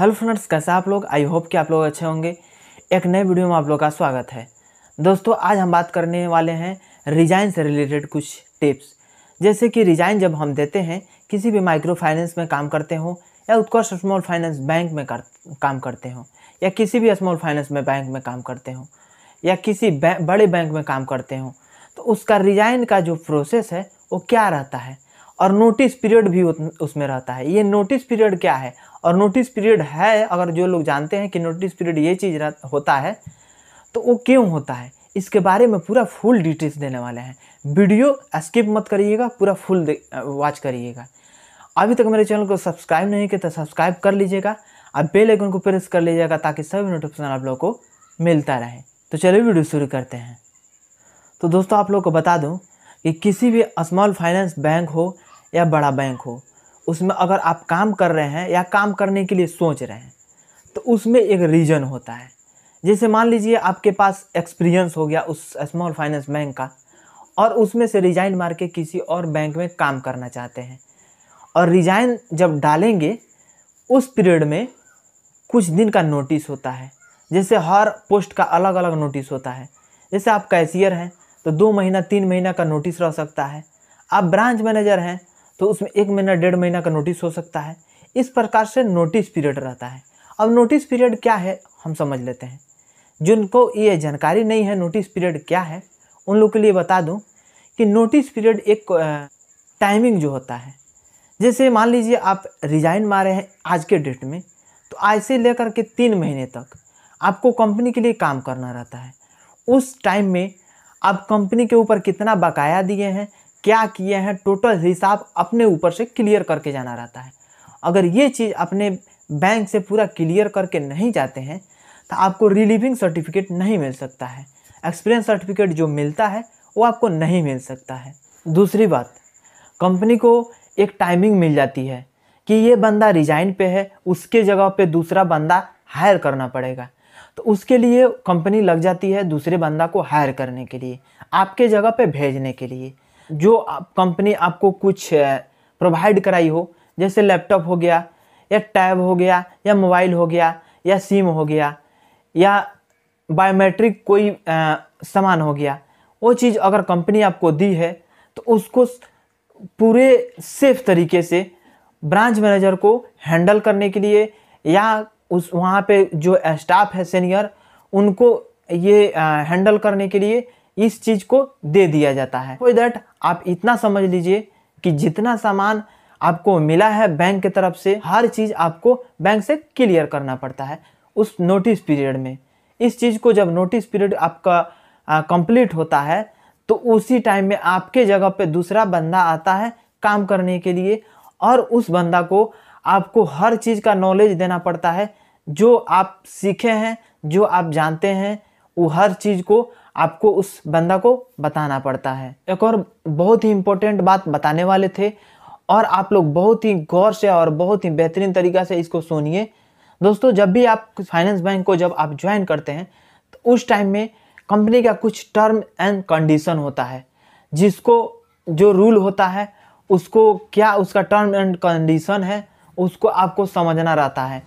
hello friends कैसे आप लोग आई होप कि आप लोग अच्छे होंगे एक नए वीडियो में आप लोग का स्वागत है दोस्तों आज हम बात करने वाले हैं रिजाइन से रिलेटेड कुछ टिप्स जैसे कि रिजाइन जब हम देते हैं किसी भी माइक्रो फाइनेंस में काम करते हो या उत्कर्ष स्मॉल फाइनेंस बैंक में कर, काम करते हो या किसी भी स्मॉल फाइनेंस में बैंक में काम करते हो या किसी बै, बड़े बैंक में काम करते हो तो उसका रिजाइन का जो प्रोसेस है वो क्या रहता है और नोटिस पीरियड भी उसमें रहता है ये नोटिस पीरियड क्या है और नोटिस पीरियड है अगर जो लोग जानते हैं कि नोटिस पीरियड ये चीज़ होता है तो वो क्यों होता है इसके बारे में पूरा फुल डिटेल्स देने वाले हैं वीडियो स्किप मत करिएगा पूरा फुल वॉच करिएगा अभी तक मेरे चैनल को सब्सक्राइब नहीं किया तो सब्सक्राइब कर लीजिएगा आप बेल आइकन को प्रेस कर लीजिएगा ताकि सभी नोटिफिकेशन आप लोग को मिलता रहे तो चलिए वीडियो शुरू करते हैं तो दोस्तों आप लोग को बता दूं कि किसी भी स्मॉल फाइनेंस बैंक हो या बड़ा बैंक हो उसमें अगर आप काम कर रहे हैं या काम करने के लिए सोच रहे हैं तो उसमें एक रीजन होता है जैसे मान लीजिए आपके पास एक्सपीरियंस हो गया उस स्मॉल फाइनेंस बैंक का और उसमें से रिजाइन मार के किसी और बैंक में काम करना चाहते हैं और रिजाइन जब डालेंगे उस पीरियड में कुछ दिन का नोटिस होता है जैसे हर पोस्ट का अलग अलग नोटिस होता है जैसे आप कैशियर हैं तो दो महीना तीन महीना का नोटिस रह सकता है आप ब्रांच मैनेजर हैं तो उसमें एक महीना डेढ़ महीना का नोटिस हो सकता है इस प्रकार से नोटिस पीरियड रहता है अब नोटिस पीरियड क्या है हम समझ लेते हैं जिनको ये जानकारी नहीं है नोटिस पीरियड क्या है उन लोग के लिए बता दूँ कि नोटिस पीरियड एक टाइमिंग जो होता है जैसे मान लीजिए आप रिज़ाइन मारे हैं आज के डेट में तो आज से लेकर के तीन महीने तक आपको कंपनी के लिए काम करना रहता है उस टाइम में आप कंपनी के ऊपर कितना बकाया दिए हैं क्या किए हैं टोटल हिसाब अपने ऊपर से क्लियर करके जाना रहता है अगर ये चीज़ अपने बैंक से पूरा क्लियर करके नहीं जाते हैं तो आपको रिलीविंग सर्टिफिकेट नहीं मिल सकता है एक्सपीरियंस सर्टिफिकेट जो मिलता है वो आपको नहीं मिल सकता है दूसरी बात कंपनी को एक टाइमिंग मिल जाती है कि ये बंदा रिजाइन पे है उसके जगह पे दूसरा बंदा हायर करना पड़ेगा तो उसके लिए कंपनी लग जाती है दूसरे बंदा को हायर करने के लिए आपके जगह पे भेजने के लिए जो आप कंपनी आपको कुछ प्रोवाइड कराई हो जैसे लैपटॉप हो गया या टैब हो गया या मोबाइल हो गया या सिम हो गया या बायोमेट्रिक कोई सामान हो गया वो चीज़ अगर कंपनी आपको दी है तो उसको पूरे सेफ तरीके से ब्रांच मैनेजर को हैंडल करने के लिए या उस वहाँ पे जो स्टाफ है सीनियर उनको ये आ, हैंडल करने के लिए इस चीज़ को दे दिया जाता है दैट आप इतना समझ लीजिए कि जितना सामान आपको मिला है बैंक की तरफ से हर चीज़ आपको बैंक से क्लियर करना पड़ता है उस नोटिस पीरियड में इस चीज़ को जब नोटिस पीरियड आपका कंप्लीट होता है तो उसी टाइम में आपके जगह पे दूसरा बंदा आता है काम करने के लिए और उस बंदा को आपको हर चीज़ का नॉलेज देना पड़ता है जो आप सीखे हैं जो आप जानते हैं वो हर चीज़ को आपको उस बंदा को बताना पड़ता है एक और बहुत ही इम्पोर्टेंट बात बताने वाले थे और आप लोग बहुत ही गौर से और बहुत ही बेहतरीन तरीका से इसको सुनिए दोस्तों जब भी आप फाइनेंस बैंक को जब आप ज्वाइन करते हैं तो उस टाइम में कंपनी का कुछ टर्म एंड कंडीशन होता है जिसको जो रूल होता है उसको क्या उसका टर्म एंड कंडीशन है उसको आपको समझना रहता है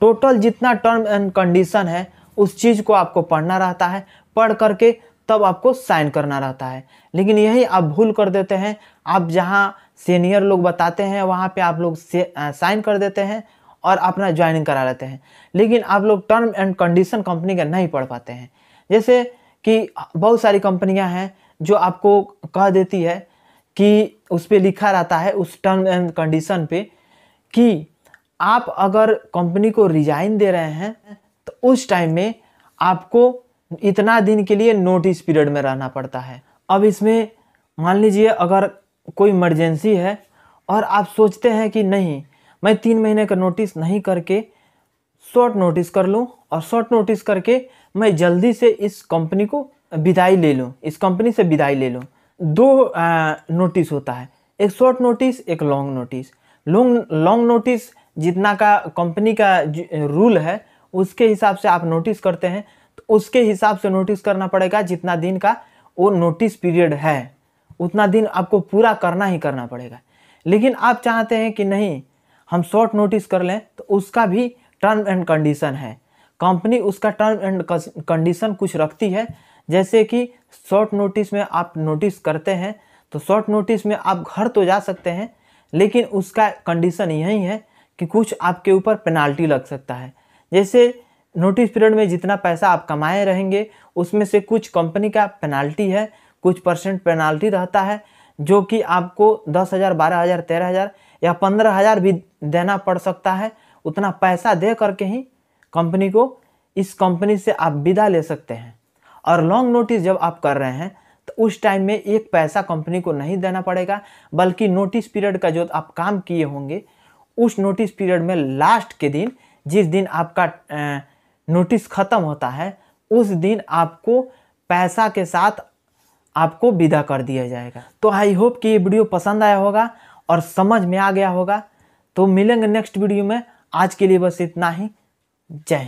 टोटल जितना टर्म एंड कंडीशन है उस चीज़ को आपको पढ़ना रहता है पढ़ करके तब आपको साइन करना रहता है लेकिन यही आप भूल कर देते हैं आप जहाँ सीनियर लोग बताते हैं वहाँ पे आप लोग साइन कर देते हैं और अपना ज्वाइनिंग करा लेते हैं लेकिन आप लोग टर्म एंड कंडीशन कंपनी का नहीं पढ़ पाते हैं जैसे कि बहुत सारी कंपनियाँ हैं जो आपको कह देती है कि उस पर लिखा रहता है उस टर्म एंड कंडीशन पे कि आप अगर कंपनी को रिजाइन दे रहे हैं तो उस टाइम में आपको इतना दिन के लिए नोटिस पीरियड में रहना पड़ता है अब इसमें मान लीजिए अगर कोई इमरजेंसी है और आप सोचते हैं कि नहीं मैं तीन महीने का नोटिस नहीं करके शॉर्ट नोटिस कर लूँ और शॉर्ट नोटिस करके मैं जल्दी से इस कंपनी को विदाई ले लूँ इस कंपनी से विदाई ले लूँ दो आ, नोटिस होता है एक शॉर्ट नोटिस एक long notice long long notice जितना का कंपनी का रूल है उसके हिसाब से आप नोटिस करते हैं तो उसके हिसाब से नोटिस करना पड़ेगा जितना दिन का वो नोटिस पीरियड है उतना दिन आपको पूरा करना ही करना पड़ेगा लेकिन आप चाहते हैं कि नहीं हम शॉर्ट नोटिस कर लें तो उसका भी टर्म एंड कंडीशन है कंपनी उसका टर्म एंड कंडीशन कुछ रखती है जैसे कि शॉर्ट नोटिस में आप नोटिस करते हैं तो शॉर्ट नोटिस में आप घर तो जा सकते हैं लेकिन उसका कंडीशन यही है कि कुछ आपके ऊपर पेनाल्टी लग सकता है जैसे नोटिस पीरियड में जितना पैसा आप कमाए रहेंगे उसमें से कुछ कंपनी का पेनाल्टी है कुछ परसेंट पेनाल्टी रहता है जो कि आपको दस हज़ार बारह हज़ार तेरह हज़ार या पंद्रह हज़ार भी देना पड़ सकता है उतना पैसा दे करके ही कंपनी को इस कंपनी से आप विदा ले सकते हैं और लॉन्ग नोटिस जब आप कर रहे हैं तो उस टाइम में एक पैसा कंपनी को नहीं देना पड़ेगा बल्कि नोटिस पीरियड का जो आप काम किए होंगे उस नोटिस पीरियड में लास्ट के दिन जिस दिन आपका नोटिस ख़त्म होता है उस दिन आपको पैसा के साथ आपको विदा कर दिया जाएगा तो आई होप कि ये वीडियो पसंद आया होगा और समझ में आ गया होगा तो मिलेंगे नेक्स्ट वीडियो में आज के लिए बस इतना ही जय